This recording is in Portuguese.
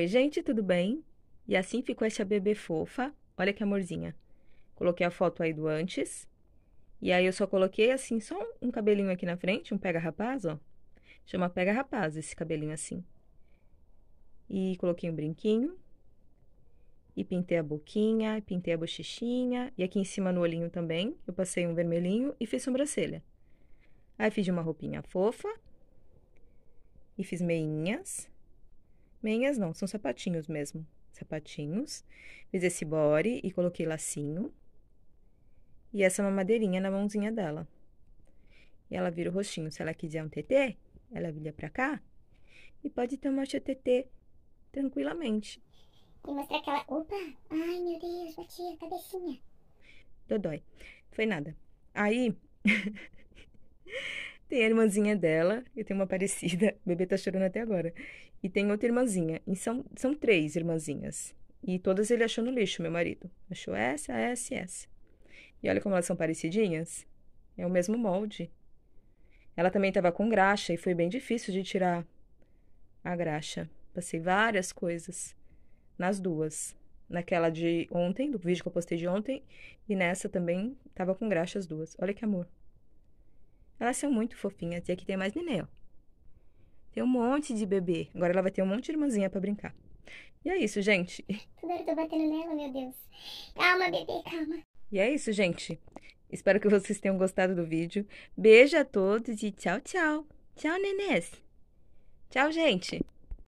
Oi, gente, tudo bem? E assim ficou essa bebê fofa. Olha que amorzinha. Coloquei a foto aí do antes. E aí eu só coloquei assim, só um cabelinho aqui na frente, um pega rapaz, ó. Chama pega rapaz esse cabelinho assim. E coloquei um brinquinho. E pintei a boquinha, pintei a bochechinha. E aqui em cima no olhinho também, eu passei um vermelhinho e fiz sobrancelha. Aí fiz uma roupinha fofa. E fiz meinhas. Meias não, são sapatinhos mesmo. Sapatinhos. Fiz esse body e coloquei lacinho. E essa é mamadeirinha na mãozinha dela. E ela vira o rostinho. Se ela quiser um TT, ela vira pra cá. E pode tomar seu TT tranquilamente. E mostrar que ela. Opa! Ai, meu Deus, bati a cabecinha. Dodói. Foi nada. Aí. Tem a irmãzinha dela, eu tenho uma parecida, o bebê tá chorando até agora. E tem outra irmãzinha, e são, são três irmãzinhas. E todas ele achou no lixo, meu marido. Achou essa, essa e essa. E olha como elas são parecidinhas. É o mesmo molde. Ela também tava com graxa e foi bem difícil de tirar a graxa. Passei várias coisas nas duas. Naquela de ontem, do vídeo que eu postei de ontem, e nessa também tava com graxa as duas. Olha que amor. Elas são muito fofinhas. E aqui tem mais neném, ó. Tem um monte de bebê. Agora ela vai ter um monte de irmãzinha pra brincar. E é isso, gente. Agora eu tô batendo nela, meu Deus. Calma, bebê, calma. E é isso, gente. Espero que vocês tenham gostado do vídeo. Beijo a todos e tchau, tchau. Tchau, nenês. Tchau, gente.